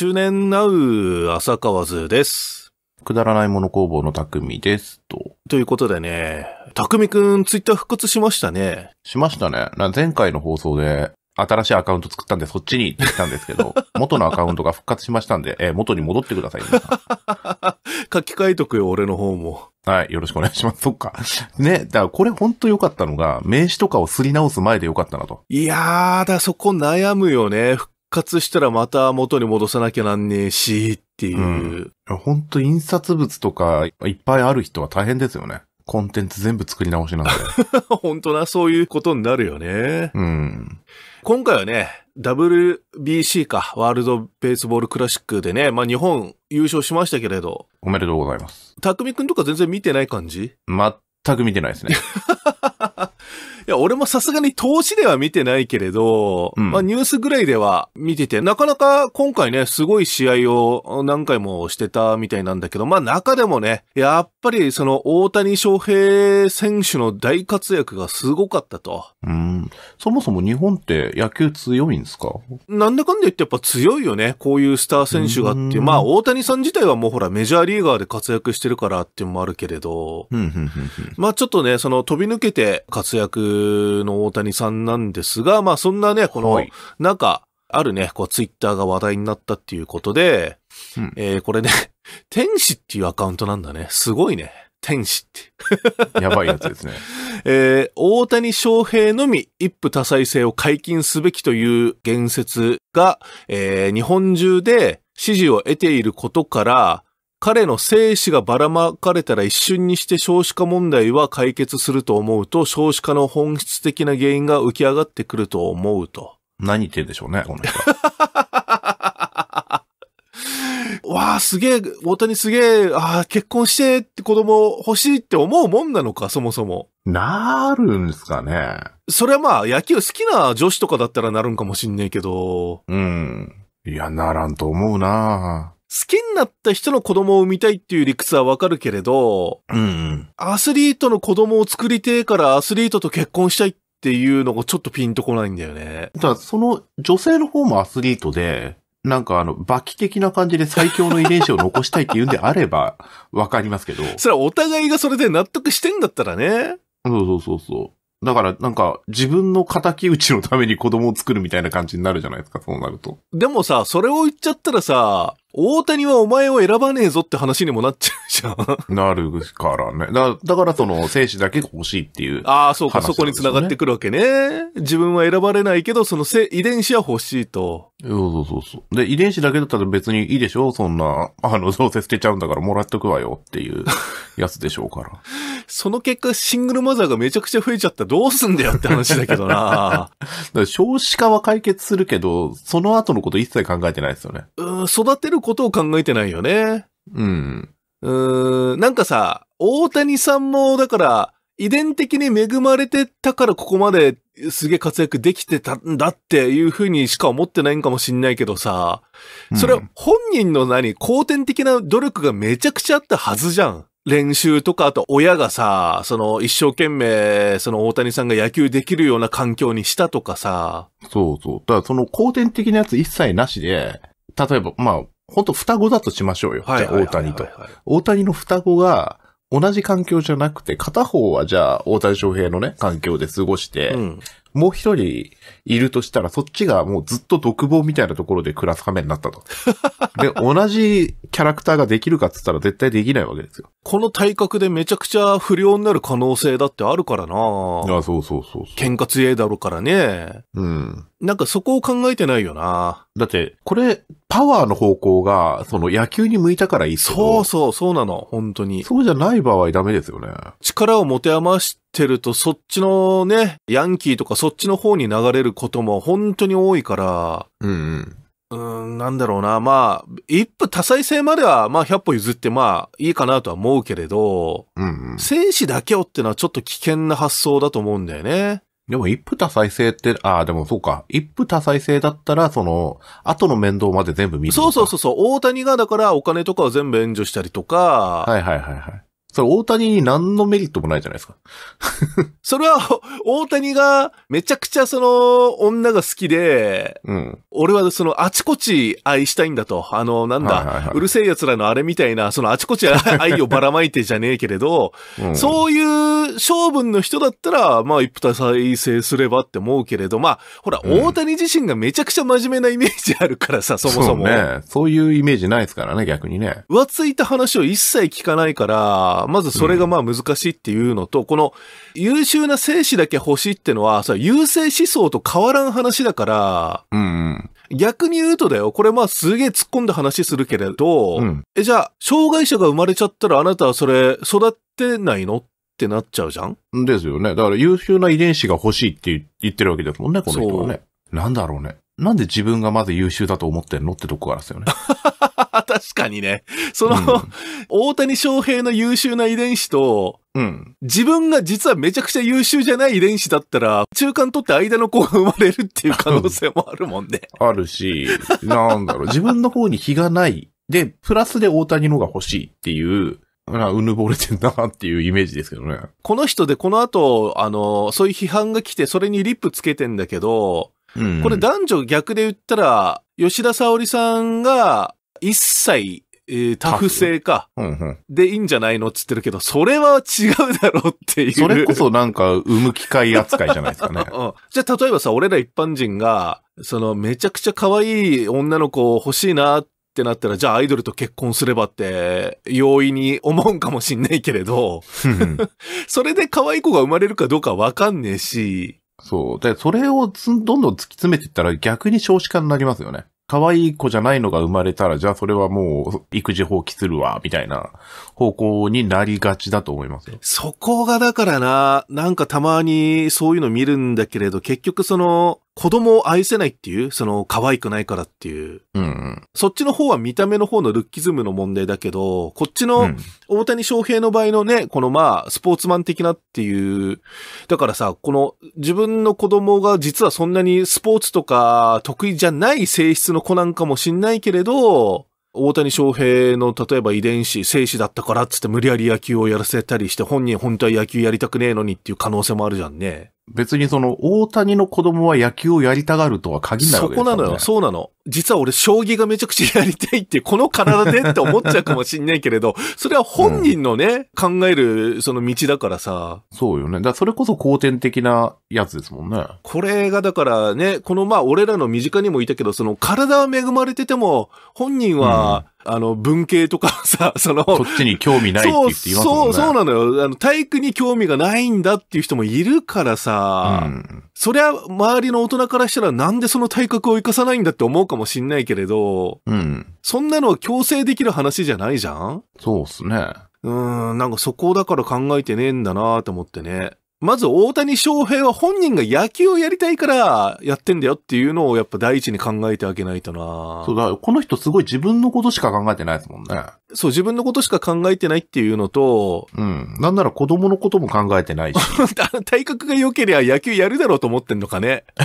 中年ナウ、浅川図です。くだらないもの工房の匠ですと。ということでね、匠くんツイッター復活しましたね。しましたね。前回の放送で新しいアカウント作ったんでそっちに行ってきたんですけど、元のアカウントが復活しましたんで、えー、元に戻ってください、ね。書き換えとくよ、俺の方も。はい、よろしくお願いします。そっか。ね、だからこれほんと良かったのが、名刺とかをすり直す前で良かったなと。いやー、だそこ悩むよね。復活したらまた元に戻さなきゃなんねえし、っていう。う当、ほんと印刷物とかいっぱいある人は大変ですよね。コンテンツ全部作り直しなんで。本当な、そういうことになるよね。うん。今回はね、WBC か、ワールドベースボールクラシックでね、まあ日本優勝しましたけれど。おめでとうございます。匠くんとか全然見てない感じ全く見てないですね。いや、俺もさすがに投資では見てないけれど、うん、まあニュースぐらいでは見てて、なかなか今回ね、すごい試合を何回もしてたみたいなんだけど、まあ中でもね、やっぱりその大谷翔平選手の大活躍がすごかったと。うん。そもそも日本って野球強いんですかなんだかんだ言ってやっぱ強いよね。こういうスター選手がってまあ大谷さん自体はもうほらメジャーリーガーで活躍してるからっていうのもあるけれど、まあちょっとね、その飛び抜けて活躍の大谷さんなんですが、まあそんなね、この、なんか、あるね、こうツイッターが話題になったっていうことで、うん、えー、これね、天使っていうアカウントなんだね。すごいね。天使って。やばいやつですね。えー、大谷翔平のみ一夫多妻制を解禁すべきという言説が、えー、日本中で支持を得ていることから、彼の生死がばらまかれたら一瞬にして少子化問題は解決すると思うと、少子化の本質的な原因が浮き上がってくると思うと。何言ってんでしょうね、この人。わあ、すげえ、大谷すげえ、ああ、結婚してって子供欲しいって思うもんなのか、そもそも。なるんすかね。それはまあ、野球好きな女子とかだったらなるんかもしんねえけど。うん。いや、ならんと思うな好きになった人の子供を産みたいっていう理屈はわかるけれど、うん。アスリートの子供を作りてえからアスリートと結婚したいっていうのがちょっとピンとこないんだよね。だからその女性の方もアスリートで、なんかあの、バキ的な感じで最強の遺伝子を残したいっていうんであれば、わかりますけど。それはお互いがそれで納得してんだったらね。そうそうそうそう。だからなんか自分の仇討ちのために子供を作るみたいな感じになるじゃないですか、そうなると。でもさ、それを言っちゃったらさ、大谷はお前を選ばねえぞって話にもなっちゃうじゃん。なるからね。だだからその、精子だけが欲しいっていう、ね、ああ、そうか、そこに繋がってくるわけね。自分は選ばれないけど、その遺伝子は欲しいと。そうそうそう。で、遺伝子だけだったら別にいいでしょそんな、あの、どうせ捨てちゃうんだからもらっとくわよっていうやつでしょうから。その結果シングルマザーがめちゃくちゃ増えちゃったらどうすんだよって話だけどな 少子化は解決するけど、その後のこと一切考えてないですよね。うん、育てることを考えてないよね。うん。うん、なんかさ、大谷さんも、だから、遺伝的に恵まれてたからここまですげえ活躍できてたんだっていうふうにしか思ってないんかもしんないけどさ、それは本人の何、後天的な努力がめちゃくちゃあったはずじゃん。練習とか、あと親がさ、その一生懸命、その大谷さんが野球できるような環境にしたとかさ。そうそう。だからその後天的なやつ一切なしで、例えば、まあ、ほんと双子だとしましょうよ。はい、大谷と。大谷の双子が、同じ環境じゃなくて、片方はじゃあ、大谷翔平のね、環境で過ごして、うん、もう一人いるとしたら、そっちがもうずっと独房みたいなところで暮らす羽目になったと。で、同じキャラクターができるかっつったら絶対できないわけですよ。この体格でめちゃくちゃ不良になる可能性だってあるからなああ、そうそうそう喧嘩強いだろうからね。うん。なんかそこを考えてないよなだって、これ、パワーの方向が、その野球に向いたからいいそうそう、そうなの、本当に。そうじゃない場合ダメですよね。力を持て余してると、そっちのね、ヤンキーとかそっちの方に流れることも本当に多いから、うんうん、うんなんだろうな、まあ、一夫多妻制までは、まあ、百歩譲って、まあ、いいかなとは思うけれど、うんうん、戦士だけをってのはちょっと危険な発想だと思うんだよね。でも一夫多妻制って、ああ、でもそうか。一夫多妻制だったら、その、後の面倒まで全部見る。そうそうそうそう。大谷がだからお金とかを全部援助したりとか。はいはいはいはい。それ大谷に何のメリットもないじゃないですか。それは、大谷がめちゃくちゃその女が好きで、うん、俺はそのあちこち愛したいんだと。あの、なんだ、うるせえ奴らのあれみたいな、そのあちこち 愛をばらまいてじゃねえけれど、うん、そういう性分の人だったら、まあ一夫多妻制すればって思うけれど、まあ、ほら、大谷自身がめちゃくちゃ真面目なイメージあるからさ、そもそも。そうね。そういうイメージないですからね、逆にね。浮ついた話を一切聞かないから、まずそれがまあ難しいっていうのと、うん、この優秀な精子だけ欲しいってのは、それ優勢思想と変わらん話だから、うん、うん、逆に言うとだよ、これまあすげえ突っ込んだ話するけれど、うん、え、じゃあ、障害者が生まれちゃったらあなたはそれ育ってないのってなっちゃうじゃんですよね。だから優秀な遺伝子が欲しいって言ってるわけですもんね、この人はね。なんだろうね。なんで自分がまず優秀だと思ってんのってとこからですよね。確かにね。その、うん、大谷翔平の優秀な遺伝子と、うん、自分が実はめちゃくちゃ優秀じゃない遺伝子だったら、中間取って間の子が生まれるっていう可能性もあるもんね。あるし、なんだろう、自分の方に非がない。で、プラスで大谷のが欲しいっていう、うぬぼれてんなっていうイメージですけどね。この人でこの後、あの、そういう批判が来て、それにリップつけてんだけど、これ男女逆で言ったら、吉田沙織さんが一切、えー、タフ性か、でいいんじゃないのっつってるけど、それは違うだろうっていう。それこそなんか、産む機会扱いじゃないですかね。うん、じゃあ、例えばさ、俺ら一般人が、その、めちゃくちゃ可愛い女の子欲しいなってなったら、じゃあアイドルと結婚すればって、容易に思うんかもしんないけれど、それで可愛い子が生まれるかどうかわかんねえし、そう。で、それをどんどん突き詰めていったら逆に少子化になりますよね。可愛い子じゃないのが生まれたら、じゃあそれはもう育児放棄するわ、みたいな方向になりがちだと思いますよ。そこがだからな、なんかたまにそういうの見るんだけれど、結局その、子供を愛せないっていう、その可愛くないからっていう。うん、うん、そっちの方は見た目の方のルッキズムの問題だけど、こっちの大谷翔平の場合のね、このまあ、スポーツマン的なっていう、だからさ、この自分の子供が実はそんなにスポーツとか得意じゃない性質の子なんかもしんないけれど、大谷翔平の例えば遺伝子、精子だったからっつって無理やり野球をやらせたりして本人本当は野球やりたくねえのにっていう可能性もあるじゃんね。別にその、大谷の子供は野球をやりたがるとは限らないわけですよ、ね、そこなのよ、そうなの。実は俺、将棋がめちゃくちゃやりたいって、この体でって思っちゃうかもしんないけれど、それは本人のね、うん、考える、その道だからさ。そうよね。だそれこそ後天的なやつですもんね。これがだからね、このまあ、俺らの身近にもいたけど、その、体は恵まれてても、本人は、うん、あの、文系とかさ、その。そっちに興味ないって言っていますもんね。そう、そうなのよ。あの、体育に興味がないんだっていう人もいるからさ、うん、そりゃ、周りの大人からしたらなんでその体格を生かさないんだって思うかもしんないけれど、うん。そんなのは強制できる話じゃないじゃんそうっすね。うん、なんかそこだから考えてねえんだなと思ってね。まず大谷翔平は本人が野球をやりたいからやってんだよっていうのをやっぱ第一に考えてあげないとなそうだ、この人すごい自分のことしか考えてないですもんね。そう、自分のことしか考えてないっていうのと、うん。なんなら子供のことも考えてないし。体格が良ければ野球やるだろうと思ってんのかね。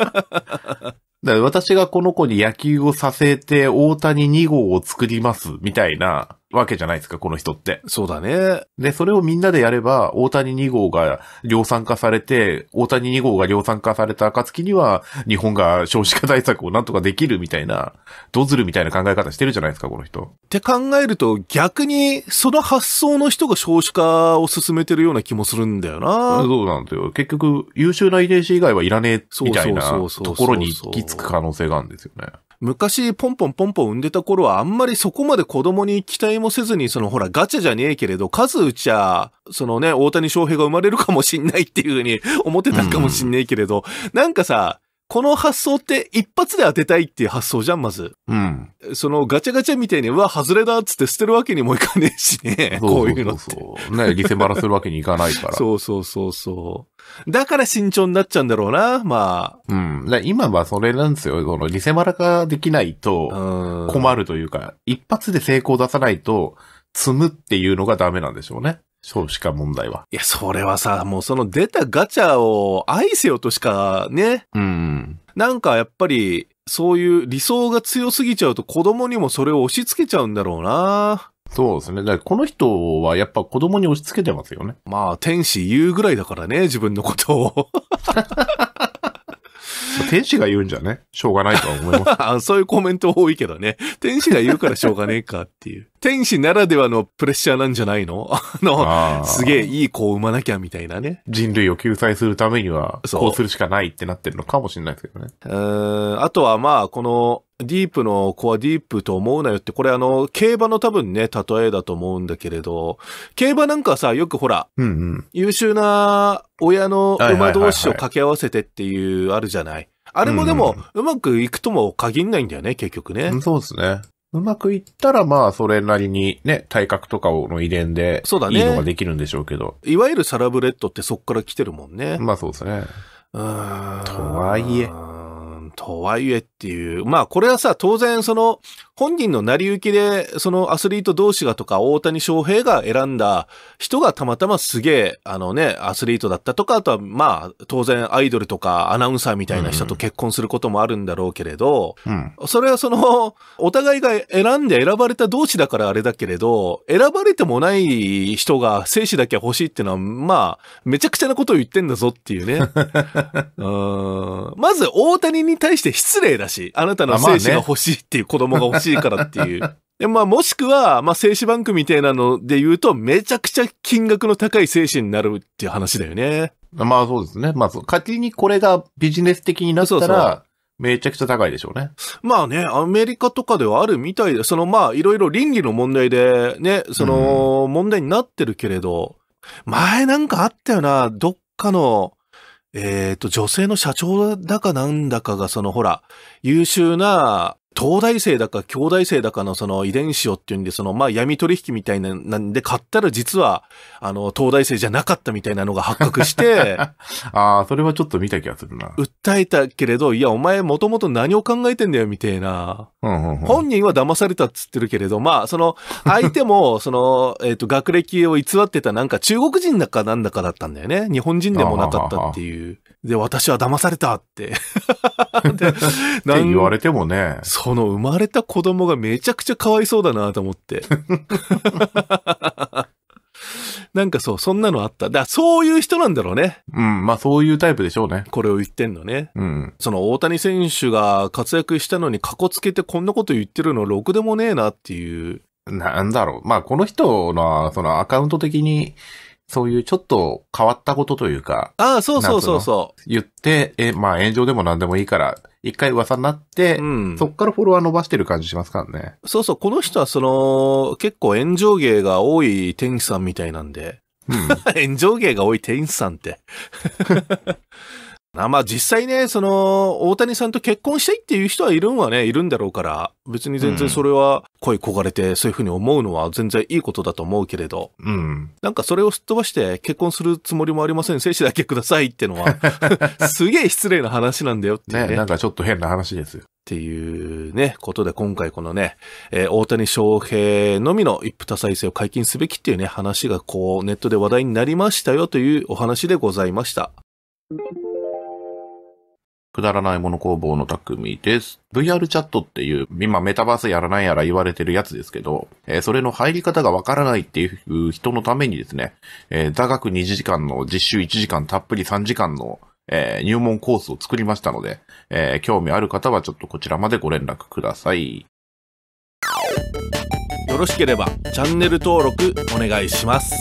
だから私がこの子に野球をさせて大谷2号を作りますみたいなわけじゃないですか、この人って。そうだね。で、それをみんなでやれば、大谷2号が量産化されて、大谷2号が量産化された暁には、日本が少子化対策をなんとかできるみたいな、どうルるみたいな考え方してるじゃないですか、この人。って考えると、逆に、その発想の人が少子化を進めてるような気もするんだよな。そうなんだよ。結局、優秀な遺伝子以外はいらねえ、みたいなところに行き着く可能性があるんですよね。そうそうそうそう昔ポンポンポンポン産んでた頃はあんまりそこまで子供に期待もせずに、そのほらガチャじゃねえけれど、数打ちゃ、そのね、大谷翔平が生まれるかもしんないっていう風に思ってたかもしんねえけれど、うん、なんかさ、この発想って一発で当てたいっていう発想じゃん、まず。うん。そのガチャガチャみたいに、うわ、外れだっつって捨てるわけにもいかねえしね。こういうのって。そうね、リセバラするわけにいかないから。そうそうそうそう。だから慎重になっちゃうんだろうな、まあ。うん。今はそれなんですよ。このリセバラができないと困るというか、一発で成功出さないと積むっていうのがダメなんでしょうね。少子化問題は。いや、それはさ、もうその出たガチャを愛せよとしかね。うん。なんかやっぱり、そういう理想が強すぎちゃうと子供にもそれを押し付けちゃうんだろうな。そうですね。だからこの人はやっぱ子供に押し付けてますよね。まあ、天使言うぐらいだからね、自分のことを。天使が言うんじゃねしょうがないとは思います そういうコメント多いけどね。天使が言うからしょうがねえかっていう。天使ならではのプレッシャーなんじゃないの あの、あすげえいい子を産まなきゃみたいなね。人類を救済するためには、こうするしかないってなってるのかもしれないですけどね。うん、あとはまあ、この、ディープの子はディープと思うなよって、これあの、競馬の多分ね、例えだと思うんだけれど、競馬なんかさ、よくほら、うんうん、優秀な親の馬同士を掛け合わせてっていう、あるじゃない。あれもでも、うまくいくとも限んないんだよね、結局ね。うん、そうですね。うまくいったら、まあ、それなりにね、体格とかの遺伝で、そうだね。いいのができるんでしょうけど。ね、いわゆるサラブレッドってそっから来てるもんね。まあそうですね。うん。とはいえ。とはいえっていう。まあこれはさ、当然その本人の成り行きで、そのアスリート同士がとか大谷翔平が選んだ人がたまたますげえ、あのね、アスリートだったとか、あとはまあ当然アイドルとかアナウンサーみたいな人と結婚することもあるんだろうけれど、うん、それはその、お互いが選んで選ばれた同士だからあれだけれど、選ばれてもない人が精子だけ欲しいっていうのは、まあ、めちゃくちゃなことを言ってんだぞっていうね。うんまず大谷に対対して失礼だし、あなたの精子が欲しいっていう子供が欲しいからっていう。で、まあ、もしくは、まあ、精子バンクみたいなので言うと、めちゃくちゃ金額の高い精子になるっていう話だよね。まあ、そうですね。まあ、仮にこれがビジネス的になったら、そうめちゃくちゃ高いでしょうね。まあね、アメリカとかではあるみたいで、そのまあいろいろ倫理の問題でね、その問題になってるけれど、前なんかあったよな、どっかのえっ、ー、と、女性の社長だかなんだかが、そのほら、優秀な東大生だか京大生だかのその遺伝子をっていうんで、そのまあ闇取引みたいな、なんで買ったら実は、あの、東大生じゃなかったみたいなのが発覚して。ああ、それはちょっと見た気がするな。訴えたけれど、いや、お前もともと何を考えてんだよ、みたいな。うんうん本人は騙されたっつってるけれど、まあ、その、相手も、その、えっ、と、学歴を偽ってたなんか中国人だかなんだかだったんだよね。日本人でもなかったっていう。で、私は騙されたって って言われてもね。その生まれた子供がめちゃくちゃかわいそうだなと思って。なんかそう、そんなのあった。だそういう人なんだろうね。うん、まあそういうタイプでしょうね。これを言ってんのね。うん。その大谷選手が活躍したのにかこつけてこんなこと言ってるのろくでもねえなっていう。なんだろう。まあこの人の、そのアカウント的に、そういうちょっと変わったことというか。ああ、そうそうそうそう。言って、え、まあ炎上でも何でもいいから、一回噂になって、うん、そっからフォロワー伸ばしてる感じしますからね。そうそう、この人はその、結構炎上芸が多い店員さんみたいなんで。うん、炎上芸が多い店員さんって まあ実際ね、その、大谷さんと結婚したいっていう人はいるんはね、いるんだろうから、別に全然それは恋焦がれて、そういうふうに思うのは全然いいことだと思うけれど、うん。なんかそれをすっ飛ばして結婚するつもりもありません、精子だけくださいってのは すげえ失礼な話なんだよってね。ね、なんかちょっと変な話ですよ。っていうね、ことで今回このね、えー、大谷翔平のみの一夫多妻制を解禁すべきっていうね、話がこうネットで話題になりましたよというお話でございました。くだらないもの工房の匠です。VR チャットっていう、今メタバースやらないやら言われてるやつですけど、えー、それの入り方がわからないっていう人のためにですね、えー、座学2時間の実習1時間たっぷり3時間の、えー、入門コースを作りましたので、えー、興味ある方はちょっとこちらまでご連絡ください。よろしければチャンネル登録お願いします。